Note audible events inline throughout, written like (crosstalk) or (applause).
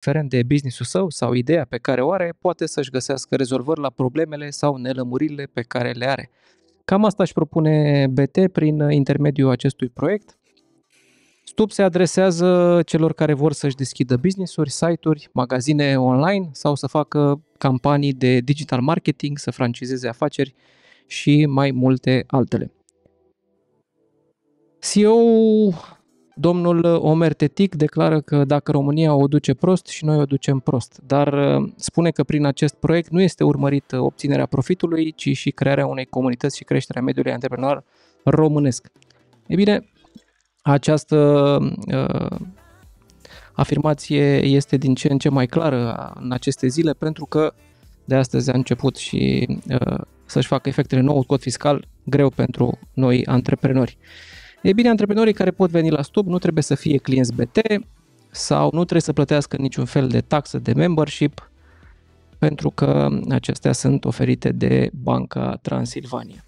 indiferent de businessul său sau ideea pe care o are, poate să-și găsească rezolvări la problemele sau nelămuririle pe care le are. Cam asta își propune BT prin intermediul acestui proiect. Stup se adresează celor care vor să-și deschidă business-uri, site-uri, magazine online sau să facă campanii de digital marketing, să francizeze afaceri și mai multe altele. CEO Domnul Omer Tetic declară că dacă România o duce prost și noi o ducem prost, dar uh, spune că prin acest proiect nu este urmărită obținerea profitului, ci și crearea unei comunități și creșterea mediului antreprenor românesc. E bine, această uh, afirmație este din ce în ce mai clară în aceste zile, pentru că de astăzi a început și uh, să-și facă efectele noul cod fiscal greu pentru noi antreprenori. Uh, E bine, antreprenorii care pot veni la stup nu trebuie să fie clienți BT sau nu trebuie să plătească niciun fel de taxă de membership pentru că acestea sunt oferite de Banca Transilvania.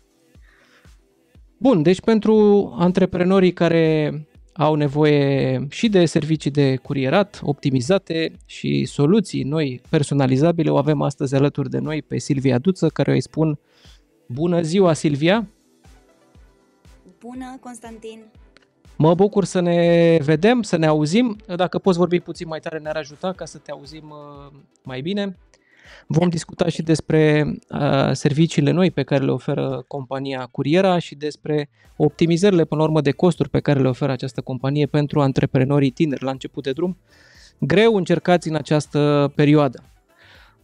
Bun, deci pentru antreprenorii care au nevoie și de servicii de curierat optimizate și soluții noi personalizabile. O avem astăzi alături de noi pe Silvia Duță, care o îi spun Bună ziua Silvia! Bună, Constantin! Mă bucur să ne vedem, să ne auzim. Dacă poți vorbi puțin mai tare, ne-ar ajuta ca să te auzim uh, mai bine. Vom da. discuta și despre uh, serviciile noi pe care le oferă compania Curiera și despre optimizările, până la urmă, de costuri pe care le oferă această companie pentru antreprenorii tineri la început de drum. Greu încercați în această perioadă.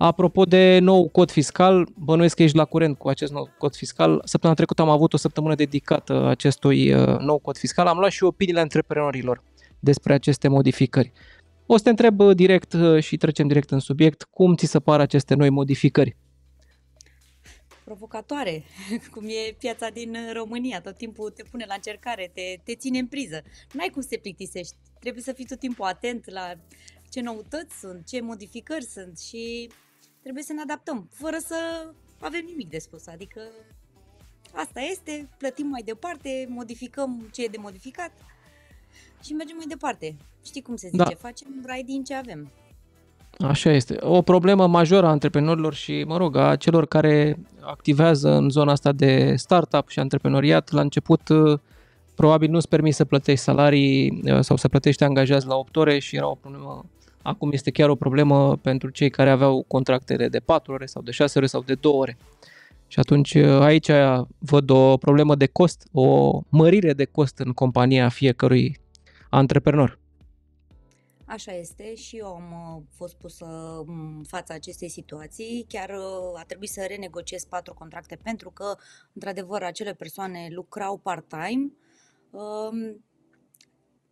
Apropo de nou cod fiscal, bănuiesc că ești la curent cu acest nou cod fiscal. Săptămâna trecută am avut o săptămână dedicată acestui uh, nou cod fiscal. Am luat și opiniile antreprenorilor despre aceste modificări. O să te întreb uh, direct uh, și trecem direct în subiect. Cum ți se par aceste noi modificări? provocatoare, (laughs) cum e piața din România, tot timpul te pune la încercare, te, te ține în priză. N-ai cum să te plictisești, trebuie să fii tot timpul atent la ce noutăți sunt, ce modificări sunt și trebuie să ne adaptăm, fără să avem nimic de spus. Adică asta este, plătim mai departe, modificăm ce e de modificat și mergem mai departe. Știi cum se zice, da. facem rai din ce avem. Așa este. O problemă majoră a antreprenorilor și, mă rog, a celor care activează în zona asta de startup și antreprenoriat, la început uh, probabil nu-ți permis să plătești salarii uh, sau să plătești angajați la 8 ore și era o problemă Acum este chiar o problemă pentru cei care aveau contractele de 4 ore sau de 6 ore sau de 2 ore. Și atunci uh, aici văd o problemă de cost, o mărire de cost în compania fiecărui antreprenor. Așa este și eu am uh, fost pusă în fața acestei situații. Chiar uh, a trebuit să renegociez patru contracte pentru că, într-adevăr, acele persoane lucrau part-time um,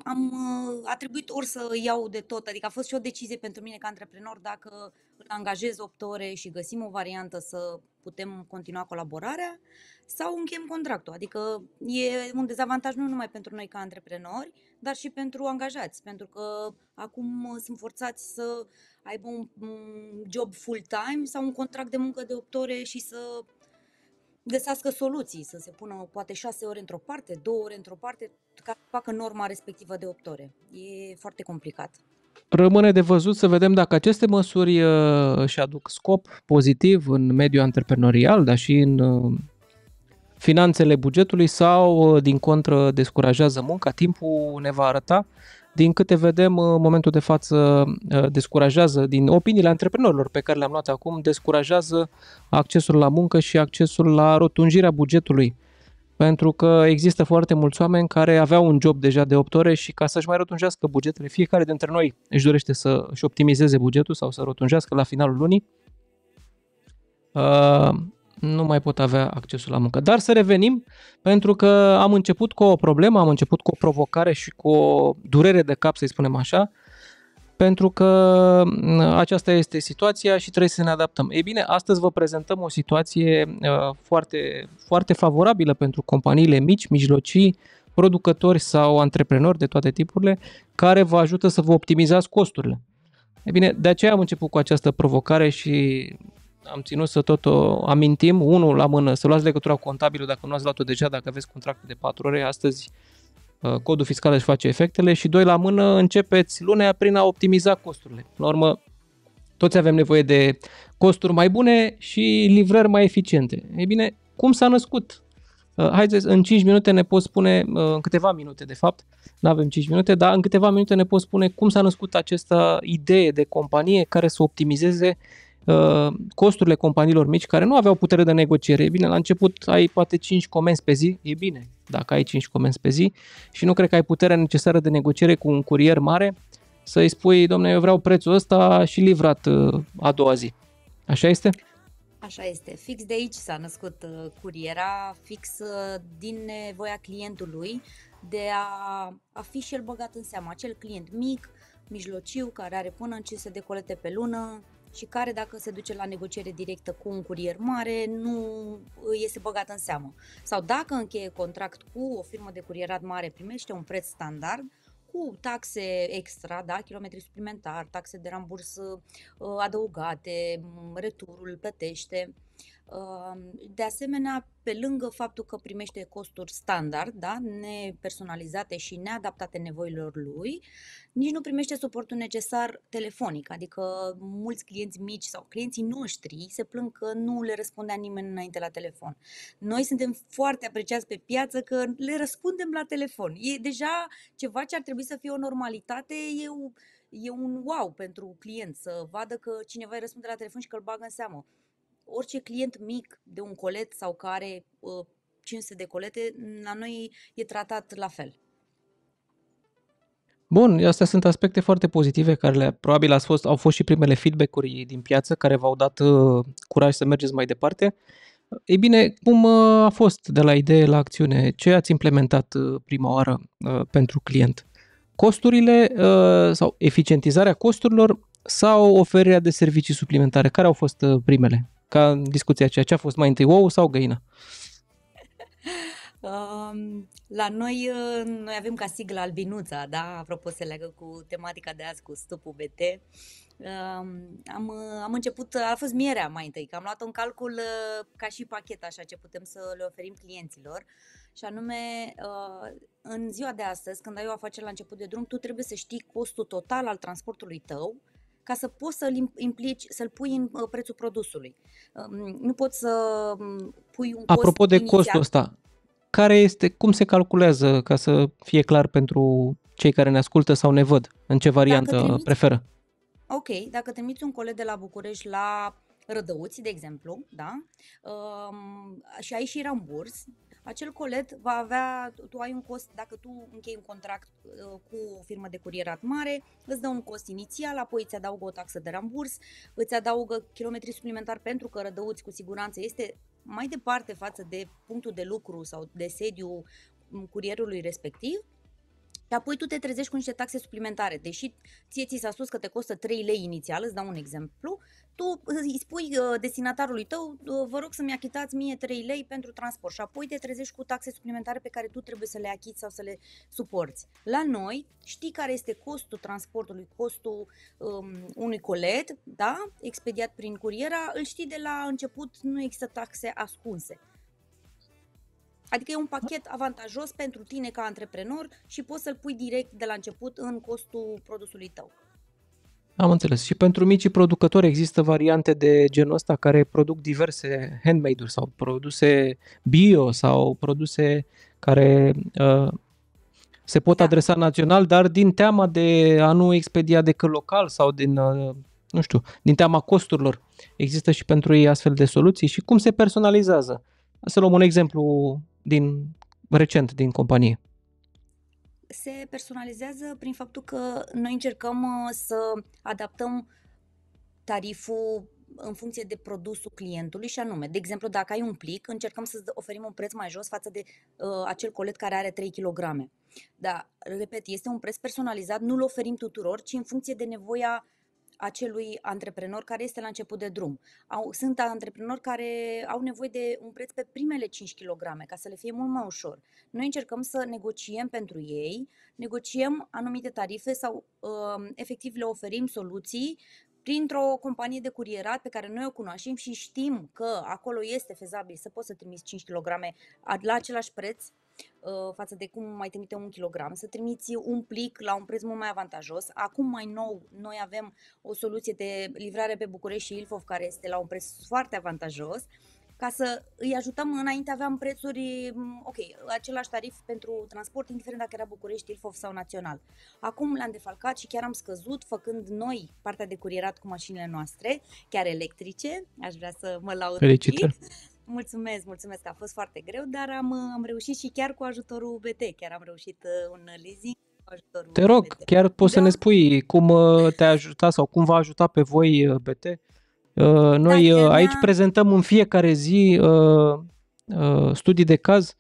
am, uh, a trebuit ori să iau de tot, adică a fost și o decizie pentru mine ca antreprenor dacă îl angajez 8 ore și găsim o variantă să putem continua colaborarea sau închem contractul. Adică e un dezavantaj nu numai pentru noi ca antreprenori, dar și pentru angajați, pentru că acum uh, sunt forțați să aibă un job full-time sau un contract de muncă de 8 ore și să găsească soluții, să se pună poate șase ore într-o parte, două ore într-o parte, ca să facă norma respectivă de opt ore. E foarte complicat. Rămâne de văzut să vedem dacă aceste măsuri uh, își aduc scop pozitiv în mediul antreprenorial, dar și în uh, finanțele bugetului sau, uh, din contră, descurajează munca. Timpul ne va arăta. Din câte vedem, uh, în momentul de față, uh, descurajează, din opiniile antreprenorilor pe care le-am luat acum, descurajează accesul la muncă și accesul la rotunjirea bugetului pentru că există foarte mulți oameni care aveau un job deja de 8 ore și ca să-și mai rotunjească bugetele, fiecare dintre noi își dorește să-și optimizeze bugetul sau să rotunjească la finalul lunii nu mai pot avea accesul la muncă. Dar să revenim, pentru că am început cu o problemă, am început cu o provocare și cu o durere de cap, să-i spunem așa, pentru că aceasta este situația și trebuie să ne adaptăm. Ei bine, astăzi vă prezentăm o situație uh, foarte, foarte favorabilă pentru companiile mici, mijlocii, producători sau antreprenori de toate tipurile, care vă ajută să vă optimizați costurile. E bine, de aceea am început cu această provocare și am ținut să tot o amintim. Unul la mână, să luați legătura cu contabilul dacă nu ați luat-o deja, dacă aveți contract de 4 ore. Astăzi uh, codul fiscal își face efectele și doi la mână începeți lunea prin a optimiza costurile. La urmă, toți avem nevoie de costuri mai bune și livrări mai eficiente. E bine, cum s-a născut? Uh, haideți, în 5 minute ne poți spune, uh, în câteva minute de fapt, nu avem 5 minute, dar în câteva minute ne poți spune cum s-a născut această idee de companie care să optimizeze uh, Uh, costurile companiilor mici care nu aveau putere de negociere. E bine, la început ai poate 5 comenzi pe zi, e bine dacă ai 5 comenzi pe zi și nu cred că ai puterea necesară de negociere cu un curier mare să-i spui, domnule, eu vreau prețul ăsta și livrat uh, a doua zi. Așa este? Așa este. Fix de aici s-a născut uh, curiera, fix din nevoia clientului de a, a fi și el băgat în seamă. Acel client mic, mijlociu, care are până în 500 de colete pe lună, și care, dacă se duce la negociere directă cu un curier mare, nu este băgat în seamă. Sau dacă încheie contract cu o firmă de curierat mare, primește un preț standard cu taxe extra, da, kilometri suplimentari, taxe de ramburs uh, adăugate, returul plătește. De asemenea, pe lângă faptul că primește costuri standard, da, nepersonalizate și neadaptate nevoilor lui, nici nu primește suportul necesar telefonic, adică mulți clienți mici sau clienții noștri se plâng că nu le răspundea nimeni înainte la telefon. Noi suntem foarte apreciați pe piață că le răspundem la telefon. E deja ceva ce ar trebui să fie o normalitate, e un, e un wow pentru client să vadă că cineva îi răspunde la telefon și că îl bagă în seamă orice client mic de un colet sau care 500 ă, de colete, la noi e tratat la fel. Bun, astea sunt aspecte foarte pozitive care le, probabil ați fost, au fost și primele feedback-uri din piață care v-au dat uh, curaj să mergeți mai departe. Ei bine, cum uh, a fost de la idee la acțiune? Ce ați implementat uh, prima oară uh, pentru client? Costurile uh, sau eficientizarea costurilor sau oferirea de servicii suplimentare? Care au fost uh, primele? ca discuția aceea. Ce a fost mai întâi, ou sau găină? (laughs) Um, la noi, uh, noi avem ca sigla albinuța, da? Apropo, se leagă cu tematica de azi, cu stupul BT. Um, am, uh, am început, a fost mierea mai întâi, că am luat un calcul uh, ca și pachet, așa ce putem să le oferim clienților. Și anume, în ziua de astăzi, când ai o afacere la început de drum, tu trebuie să știi costul total al transportului tău, ca să poți să-l implici, să-l pui în uh, prețul produsului. Um, nu poți să um, pui un cost Apropo de inițial. costul ăsta, care este, cum se calculează ca să fie clar pentru cei care ne ascultă sau ne văd? În ce variantă trimiți, preferă? Ok, dacă trimiți un coleg de la București la Rădăuți, de exemplu, da? Uh, și ai și ramburs, acel colet va avea, tu ai un cost, dacă tu închei un contract uh, cu o firmă de curierat mare, îți dă un cost inițial, apoi îți adaugă o taxă de ramburs, îți adaugă kilometri suplimentari pentru că rădăuți cu siguranță este mai departe față de punctul de lucru sau de sediu mm, curierului respectiv și apoi tu te trezești cu niște taxe suplimentare. Deși ție ți s-a spus că te costă 3 lei inițial, îți dau un exemplu, tu îi spui uh, destinatarului tău, uh, vă rog să-mi achitați mie 3 lei pentru transport și apoi te trezești cu taxe suplimentare pe care tu trebuie să le achiți sau să le suporți. La noi știi care este costul transportului, costul um, unui colet, da, expediat prin curiera, îl știi de la început, nu există taxe ascunse. Adică e un pachet avantajos pentru tine ca antreprenor și poți să-l pui direct de la început în costul produsului tău. Am înțeles. Și pentru micii producători există variante de genul ăsta care produc diverse handmade-uri sau produse bio sau produse care uh, se pot da. adresa național, dar din teama de a nu expedia decât local sau din, uh, nu știu, din teama costurilor. Există și pentru ei astfel de soluții și cum se personalizează. Să luăm un exemplu din recent din companie? Se personalizează prin faptul că noi încercăm uh, să adaptăm tariful în funcție de produsul clientului și anume, de exemplu, dacă ai un plic, încercăm să oferim un preț mai jos față de uh, acel colet care are 3 kg. Da, repet, este un preț personalizat, nu-l oferim tuturor, ci în funcție de nevoia acelui antreprenor care este la început de drum. Au, sunt antreprenori care au nevoie de un preț pe primele 5 kg ca să le fie mult mai ușor. Noi încercăm să negociem pentru ei, negociem anumite tarife sau uh, efectiv le oferim soluții printr-o companie de curierat pe care noi o cunoaștem și știm că acolo este fezabil să poți să trimiți 5 kg la același preț Uh, față de cum mai trimite un kilogram, să trimiți un plic la un preț mult mai avantajos. Acum mai nou, noi avem o soluție de livrare pe București și Ilfov care este la un preț foarte avantajos ca să îi ajutăm. Înainte aveam prețuri, mm, ok, același tarif pentru transport, indiferent dacă era București, Ilfov sau Național. Acum l-am defalcat și chiar am scăzut, făcând noi partea de curierat cu mașinile noastre, chiar electrice, aș vrea să mă laud. Felicitări! Mulțumesc, mulțumesc, a fost foarte greu, dar am, uh, am reușit și chiar cu ajutorul BT. chiar am reușit uh, un leasing cu ajutorul Te rog, BT. chiar poți da. să ne spui cum uh, te-a ajutat sau cum v-a ajutat pe voi UBT. Noi da, aici prezentăm în fiecare zi studii de caz,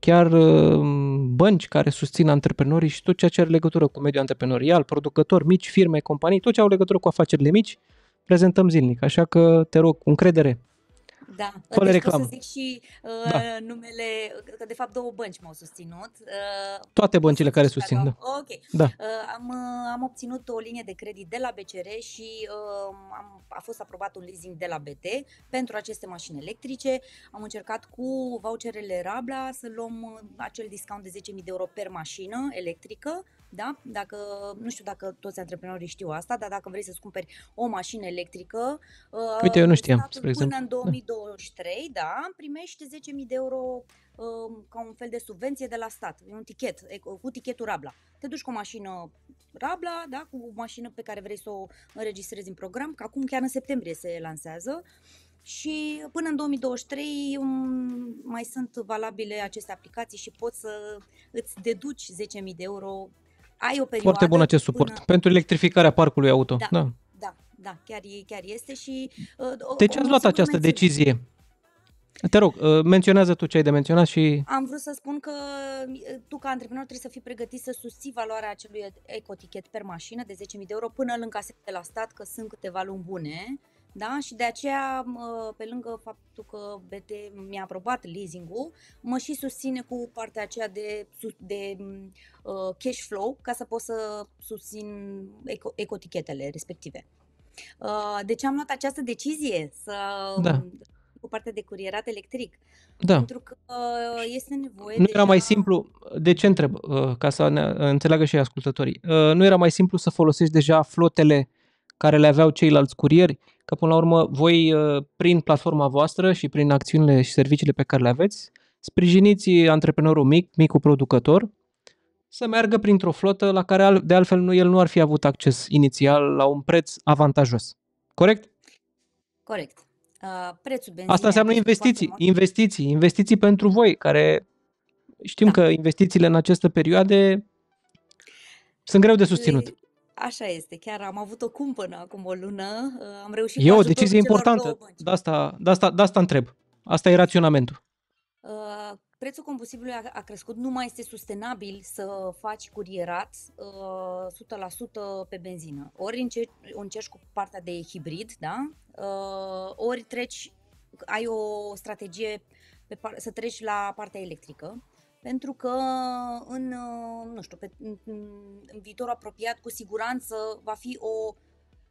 chiar bănci care susțin antreprenorii și tot ceea ce are legătură cu mediul antreprenorial, producători, mici, firme, companii, tot ce au legătură cu afacerile mici, prezentăm zilnic. Așa că te rog, cu încredere, da, Fă deci reclamă. să zic și uh, da. numele, că de fapt două bănci m-au susținut. Uh, Toate băncile care susțin, da. Ok. Da. Uh, am, uh, am obținut o linie de credit de la BCR și uh, am, a fost aprobat un leasing de la BT pentru aceste mașini electrice. Am încercat cu voucherele Rabla să luăm uh, acel discount de 10.000 de euro per mașină electrică da? Dacă, nu știu dacă toți antreprenorii știu asta, dar dacă vrei să-ți cumperi o mașină electrică, uh, Uite, eu nu știam, statul, spre exemplu. în 2023, da, da primești 10.000 de euro um, ca un fel de subvenție de la stat, un tichet, cu tichetul Rabla. Te duci cu o mașină Rabla, da, cu o mașină pe care vrei să o înregistrezi în program, că acum chiar în septembrie se lansează. Și până în 2023 um, mai sunt valabile aceste aplicații și poți să îți deduci 10.000 de euro ai o perioadă... Foarte bun acest suport până... pentru electrificarea parcului auto. Da, da. da, da chiar, chiar este și... Uh, de ce ați luat această menționez? decizie? Te rog, uh, menționează tu ce ai de menționat și... Am vrut să spun că uh, tu ca antreprenor trebuie să fii pregătit să susții valoarea acelui ecotichet per mașină de 10.000 de euro până îl încasezi de la stat, că sunt câteva luni bune da? Și de aceea, pe lângă faptul că BT mi-a aprobat leasing-ul, mă și susține cu partea aceea de, de uh, cash flow ca să pot să susțin eco, ecotichetele respective. Uh, deci am luat această decizie să da cu partea de curierat electric. Da. Pentru că uh, este nevoie. Nu deja... era mai simplu. De ce întreb? Uh, ca să ne înțeleagă și ascultătorii. Uh, nu era mai simplu să folosești deja flotele care le aveau ceilalți curieri, că până la urmă voi, ă, prin platforma voastră și prin acțiunile și serviciile pe care le aveți, sprijiniți antreprenorul mic, micul producător, să meargă printr-o flotă la care de altfel nu, el nu ar fi avut acces inițial la un preț avantajos. Corect? Corect. Uh, prețul benzinei... Asta înseamnă investiții, investiții, investiții pentru voi, care știm da. că investițiile în această perioadă sunt greu de susținut. Așa este, chiar am avut o până acum o lună, ă, am reușit E o decizie importantă, de asta, de, asta, de asta întreb. Asta e raționamentul. Uh, prețul combustibilului a, a crescut, nu mai este sustenabil să faci curierat ă, uh, 100% pe benzină. Ori încerci, încerci cu partea de hibrid, da? Uh, ori treci, ai o strategie pe, să treci la partea electrică pentru că în, uh, nu știu, pe, în, în viitor apropiat cu siguranță va fi o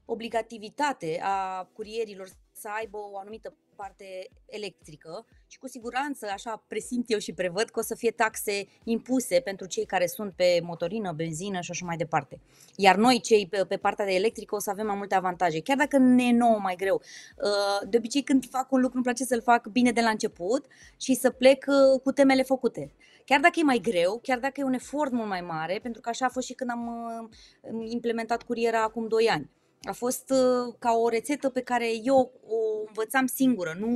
obligativitate a curierilor să aibă o anumită parte electrică și cu siguranță, așa presimt eu și prevăd că o să fie taxe impuse pentru cei care sunt pe motorină, benzină și așa mai departe. Iar noi, cei pe, pe partea de electrică, o să avem mai multe avantaje, chiar dacă ne e nouă mai greu. Uh, de obicei, când fac un lucru, îmi place să-l fac bine de la început și să plec uh, cu temele făcute. Chiar dacă e mai greu, chiar dacă e un efort mult mai mare, pentru că așa a fost și când am uh, implementat curiera acum 2 ani. A fost uh, ca o rețetă pe care eu o învățam singură, nu,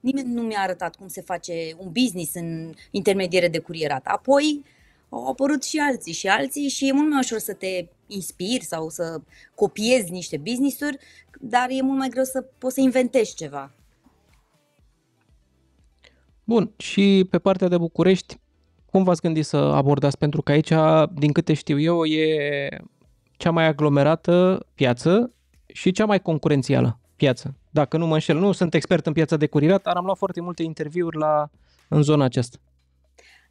nimeni nu mi-a arătat cum se face un business în intermediere de curierat. Apoi au apărut și alții și alții și e mult mai ușor să te inspiri sau să copiezi niște business-uri, dar e mult mai greu să poți să inventezi ceva. Bun, și pe partea de București, cum v-ați gândit să abordați? Pentru că aici, din câte știu eu, e cea mai aglomerată piață și cea mai concurențială piață. Dacă nu mă înșel, nu sunt expert în piața de curierat. dar am luat foarte multe interviuri la, în zona aceasta.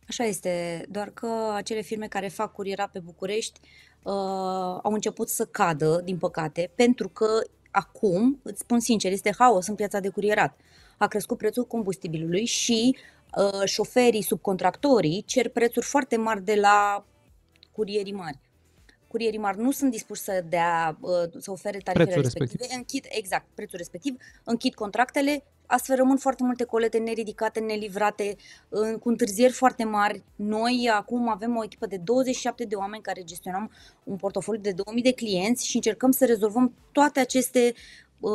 Așa este, doar că acele firme care fac curiera pe București uh, au început să cadă, din păcate, pentru că acum, îți spun sincer, este haos în piața de curierat. A crescut prețul combustibilului și Uh, șoferii, subcontractorii cer prețuri foarte mari de la curierii mari. Curierii mari nu sunt dispuși să, dea, uh, să ofere tarifele prețul respective, respectiv. închid, exact, prețul respectiv, închid contractele, astfel rămân foarte multe colete neridicate, nelivrate, uh, cu întârzieri foarte mari. Noi acum avem o echipă de 27 de oameni care gestionăm un portofoliu de 2000 de clienți și încercăm să rezolvăm toate aceste uh,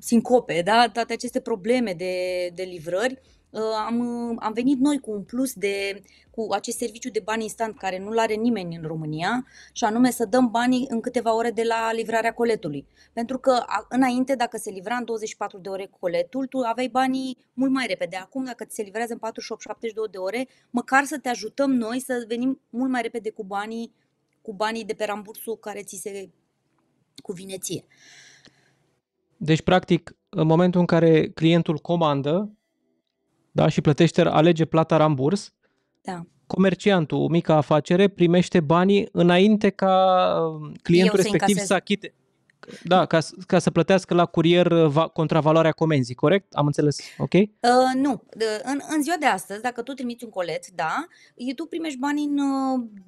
sincope, da? toate aceste probleme de, de livrări Uh, am, uh, am venit noi cu un plus de, cu acest serviciu de bani instant care nu-l are nimeni în România și anume să dăm banii în câteva ore de la livrarea coletului. Pentru că înainte, dacă se livra în 24 de ore coletul, tu aveai banii mult mai repede. Acum, dacă ți se livrează în 48-72 de ore, măcar să te ajutăm noi să venim mult mai repede cu banii cu banii de pe rambursul care ți se cuvine ție. Deci, practic, în momentul în care clientul comandă, da? și plătește, alege plata ramburs, da. comerciantul, mica afacere, primește banii înainte ca uh, clientul Eu respectiv să, să achite. Da, ca, ca să plătească la curier uh, va, contravaloarea comenzii, corect? Am înțeles, ok? Uh, nu. În, în ziua de astăzi, dacă tu trimiți un colet, da, tu primești bani în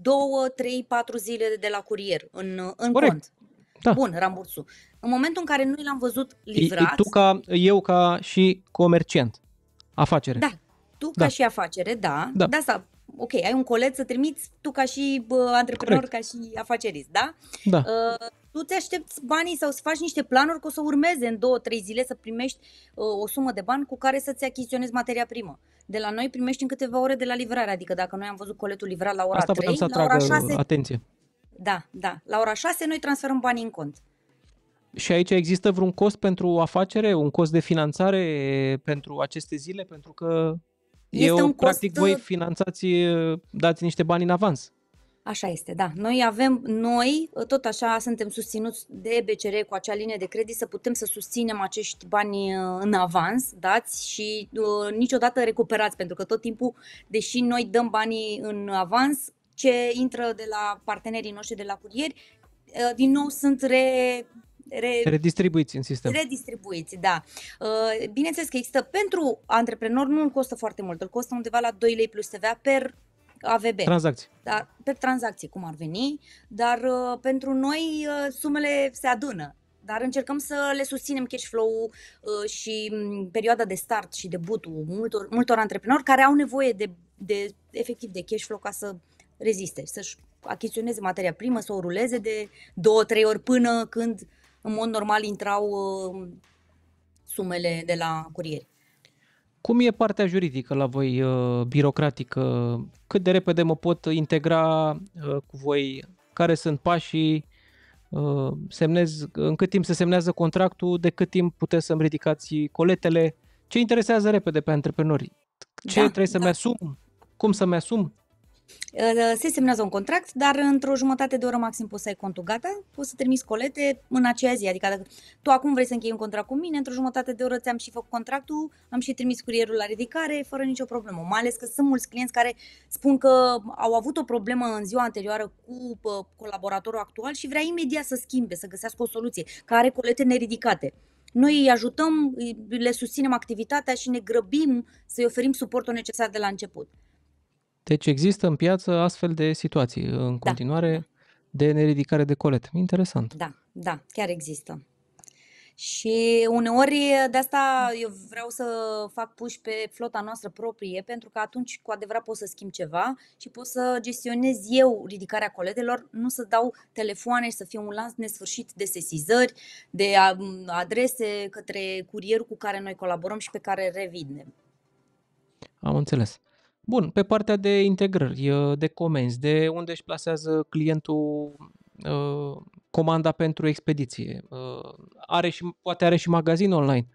2, 3, 4 zile de la curier, în, uh, în corect. cont. Da. Bun, rambursul. În momentul în care noi l-am văzut livrat... E, tu ca, eu ca și comerciant. Afacere. Da. Tu da. ca și afacere, da. da. De da, asta, ok, ai un colet să trimiți tu ca și bă, antreprenor, Correct. ca și afacerist, da? Da. Uh, tu te aștepți banii sau să faci niște planuri că o să urmeze în două, trei zile să primești uh, o sumă de bani cu care să-ți achiziționezi materia primă. De la noi primești în câteva ore de la livrare, adică dacă noi am văzut coletul livrat la ora Asta 3, să la ora 6... Atenție. Da, da. La ora 6 noi transferăm banii în cont. Și aici există vreun cost pentru afacere, un cost de finanțare pentru aceste zile? Pentru că este eu, un cost... practic, voi uh, finanțați, uh, dați niște bani în avans. Așa este, da. Noi avem, noi uh, tot așa suntem susținuți de BCR cu acea linie de credit să putem să susținem acești bani în avans, dați și uh, niciodată recuperați, pentru că tot timpul, deși noi dăm banii în avans, ce intră de la partenerii noștri de la curieri, uh, din nou sunt re re... Redistribuiți în sistem. Redistribuiți, da. Uh, bineînțeles că există, pentru antreprenor nu îl costă foarte mult, îl costă undeva la 2 lei plus TVA per AVB. Tranzacții. Da, pe tranzacții, cum ar veni, dar uh, pentru noi uh, sumele se adună. Dar încercăm să le susținem cash flow-ul și perioada de start și debutul multor, multor antreprenori care au nevoie de, de efectiv de cash flow ca să reziste, să-și achiziționeze materia primă, să o ruleze de două, trei ori până când uh, în mod normal intrau uh, sumele de la curieri. Cum e partea juridică la voi, uh, birocratică? Cât de repede mă pot integra uh, cu voi? Care sunt pașii? Semnez, în cât timp se semnează contractul, de cât timp puteți să-mi ridicați coletele? Ce interesează repede pe antreprenori? Ce da, trebuie să-mi da. asum? Cum să-mi asum? Uh, se semnează un contract, dar într-o jumătate de oră maxim poți să ai contul gata, poți să trimiți colete în aceea zi. Adică dacă tu acum vrei să închei un contract cu mine, într-o jumătate de oră ți-am și făcut contractul, am și trimis curierul la ridicare, fără nicio problemă. Mai ales că sunt mulți clienți care spun că au avut o problemă în ziua anterioară cu uh, colaboratorul actual și vrea imediat să schimbe, să găsească o soluție, care are colete neridicate. Noi îi ajutăm, le susținem activitatea și ne grăbim să-i oferim suportul necesar de la început. Deci există în piață astfel de situații în da, continuare da. de neridicare de colet. Interesant. Da, da, chiar există. Și uneori de asta eu vreau să fac push pe flota noastră proprie, pentru că atunci cu adevărat pot să schimb ceva și pot să gestionez eu ridicarea coletelor, nu să dau telefoane și să fie un lanț nesfârșit de sesizări, de adrese către curierul cu care noi colaborăm și pe care revindem. Am înțeles. Bun, pe partea de integrări, de comenzi, de unde își plasează clientul ă, comanda pentru expediție. Ă, are și, poate are și magazin online.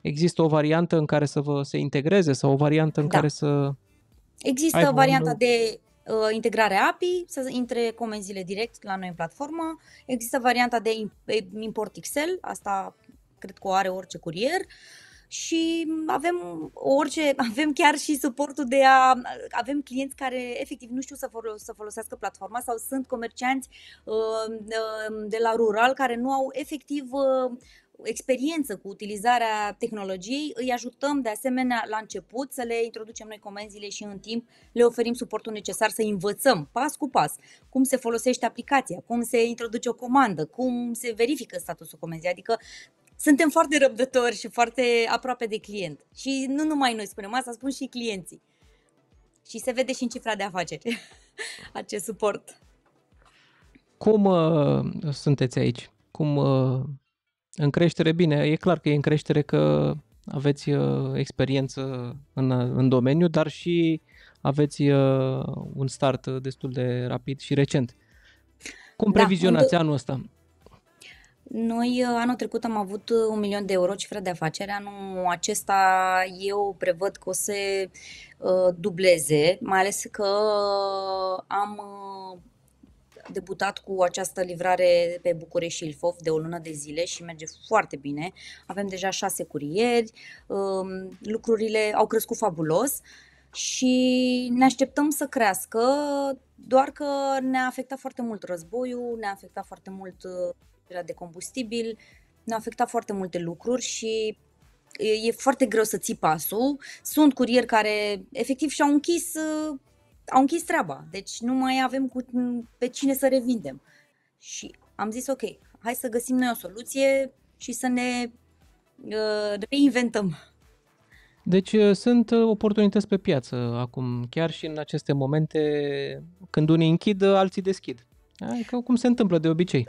Există o variantă în care să vă se integreze sau o variantă în da. care să... Există varianta un... de uh, integrare API, să intre comenzile direct la noi în platformă. Există varianta de import Excel, asta cred că o are orice curier. Uh, și avem orice, (laughs) avem chiar și suportul de a, avem clienți care efectiv nu știu să, să folosească platforma sau sunt comercianți um, um, de la rural care nu au efectiv um, experiență cu utilizarea tehnologiei, îi ajutăm de asemenea la început să le introducem noi comenzile și în timp le oferim suportul necesar să învățăm pas cu pas cum se folosește aplicația, cum se introduce o comandă, cum se verifică statusul comenzii, adică suntem foarte răbdători și foarte aproape de client. Și nu numai noi spunem asta, spun și clienții. Și se vede și în cifra de afaceri (laughs) acest suport. Cum uh, sunteți aici? Cum uh, în creștere? Bine, e clar că e în creștere că aveți uh, experiență în, uh, în domeniu, dar și aveți uh, un start uh, destul de rapid și recent. Cum da, previzionați do- anul ăsta? Noi uh, anul trecut am avut uh, un milion de euro cifră de afacere, anul acesta eu prevăd că o să uh, dubleze, mai ales că uh, am uh, debutat cu această livrare pe București și Ilfov de o lună de zile și merge foarte bine. Avem deja șase curieri, uh, lucrurile au crescut fabulos și ne așteptăm să crească, doar că ne-a afectat foarte mult războiul, ne-a afectat foarte mult era de combustibil, ne a afectat foarte multe lucruri și e, e foarte greu să ții pasul. Sunt curieri care efectiv și-au închis, uh, au închis treaba, deci nu mai avem cu, pe cine să revindem. Și am zis ok, hai să găsim noi o soluție și să ne uh, reinventăm. Deci uh, sunt uh, oportunități pe piață acum, chiar și în aceste momente când unii închid, alții deschid. Adică cum se întâmplă de obicei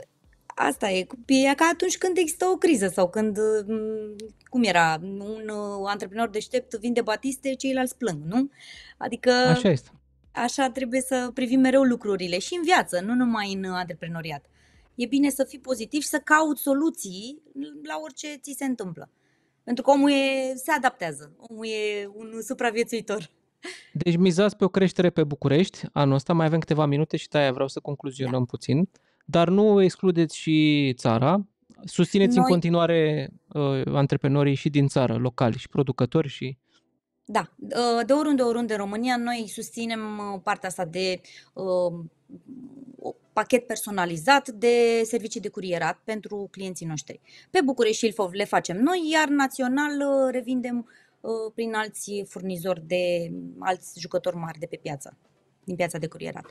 asta e, e ca atunci când există o criză sau când, mm, cum era, un uh, antreprenor deștept vinde batiste, ceilalți plâng, nu? Adică așa, este. așa trebuie să privim mereu lucrurile și în viață, nu numai în antreprenoriat. E bine să fii pozitiv și să cauți soluții la orice ți se întâmplă. Pentru că omul e, se adaptează, omul e un supraviețuitor. Deci mizați pe o creștere pe București anul ăsta, mai avem câteva minute și de vreau să concluzionăm da. puțin dar nu excludeți și țara. Susțineți Noi... în continuare uh, antreprenorii și din țară, locali și producători și... Da, ă, de oriunde, oriunde în România, noi susținem ă, partea asta de uh, pachet personalizat de servicii de curierat pentru clienții noștri. Pe București și Ilfov le facem noi, iar național revindem uh, prin alți furnizori de alți jucători mari de pe piață, din piața de curierat.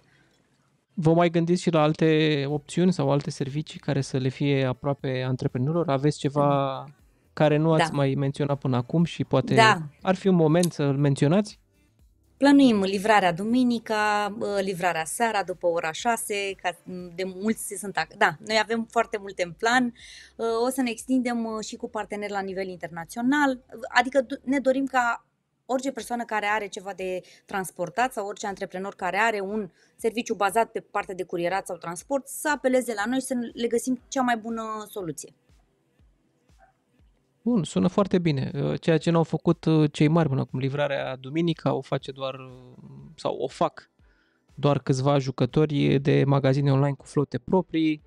Vă mai gândiți și la alte opțiuni sau alte servicii care să le fie aproape antreprenorilor? Aveți ceva care nu ați da. mai menționat până acum și poate da. ar fi un moment să-l menționați? Plănuim livrarea duminica, livrarea seara după ora 6, ca de mulți se sunt... Da, noi avem foarte multe în plan. O să ne extindem și cu parteneri la nivel internațional, adică ne dorim ca orice persoană care are ceva de transportat sau orice antreprenor care are un serviciu bazat pe partea de curierat sau transport să apeleze la noi să le găsim cea mai bună soluție. Bun, sună foarte bine. Uh, ceea ce n-au făcut uh, cei mari până acum, livrarea duminica o face doar, uh, sau o fac doar câțiva jucători de magazine online cu flote proprii.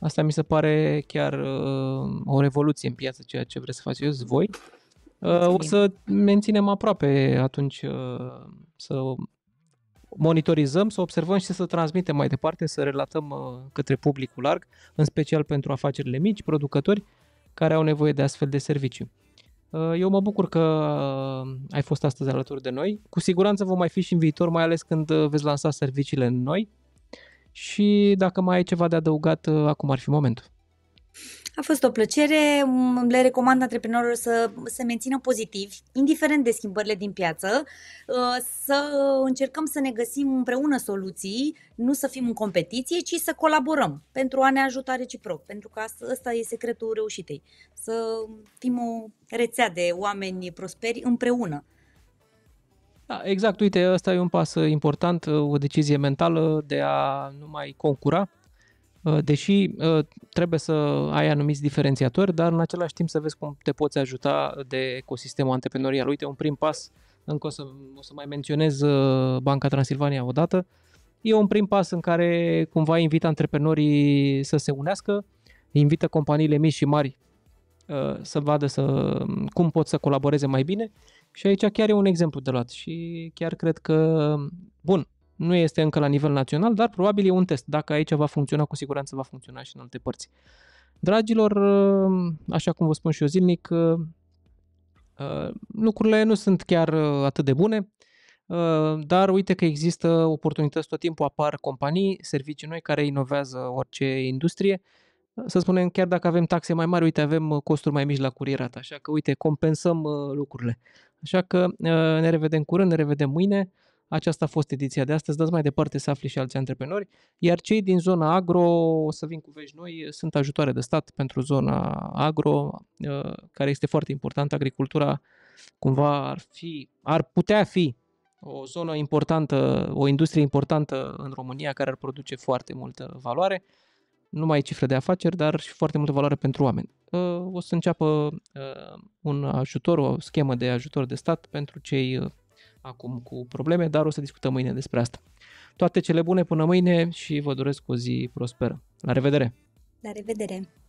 Asta mi se pare chiar o revoluție în piață, ceea ce vreți să faceți voi. Mulțumim. o să menținem aproape atunci uh, să monitorizăm, să observăm și să transmitem mai departe, să relatăm uh, către publicul larg, în special pentru afacerile mici, producători care au nevoie de astfel de serviciu. Uh, eu mă bucur că ai fost astăzi alături de noi. Cu siguranță vom mai fi și în viitor, mai ales când veți lansa serviciile noi. Și dacă mai ai ceva de adăugat, acum ar fi momentul. A fost o plăcere, mm, le recomand antreprenorilor să se mențină pozitivi, indiferent de schimbările din piață, uh, să încercăm să ne găsim împreună soluții, nu să fim în competiție, ci să colaborăm pentru a ne ajuta reciproc, pentru că ăsta e secretul reușitei, să fim o rețea de oameni prosperi împreună. Da, exact, uite, ăsta e un pas important, o decizie mentală de a nu mai concura, Uh, deși uh, trebuie să ai anumiți diferențiatori, dar în același timp să vezi cum te poți ajuta de ecosistemul antreprenorial. Uite, un prim pas, încă o să, o să mai menționez uh, Banca Transilvania odată, e un prim pas în care cumva invită antreprenorii să se unească, invită companiile mici și mari să vadă să, cum pot să colaboreze mai bine și aici chiar e un exemplu de luat și chiar cred că, bun, nu este încă la nivel național, dar probabil e un test. Dacă aici va funcționa, cu siguranță va funcționa și în alte părți. Dragilor, ă, așa cum vă spun și eu zilnic, ă, ă, lucrurile nu sunt chiar atât de bune, dar uite că există oportunități, tot timpul apar companii, servicii noi care inovează orice industrie. Să spunem, chiar dacă avem taxe mai mari, uite, avem costuri mai mici la curierat, așa că, uite, compensăm lucrurile. Așa că ne revedem curând, ne revedem mâine. Aceasta a fost ediția de astăzi. Dați mai departe să afli și alți antreprenori. Iar cei din zona agro, o să vin cu vești noi, sunt ajutoare de stat pentru zona agro, ă, care este foarte importantă. Agricultura cumva ar fi, ar putea fi o zonă importantă, o industrie importantă în România care ar produce foarte multă valoare, nu mai cifre de afaceri, dar și foarte multă valoare pentru oameni. Ă, o să înceapă ă, un ajutor, o schemă de ajutor de stat pentru cei acum cu probleme, dar o să discutăm mâine despre asta. Toate cele bune până mâine și vă doresc o zi prosperă. La revedere! La revedere!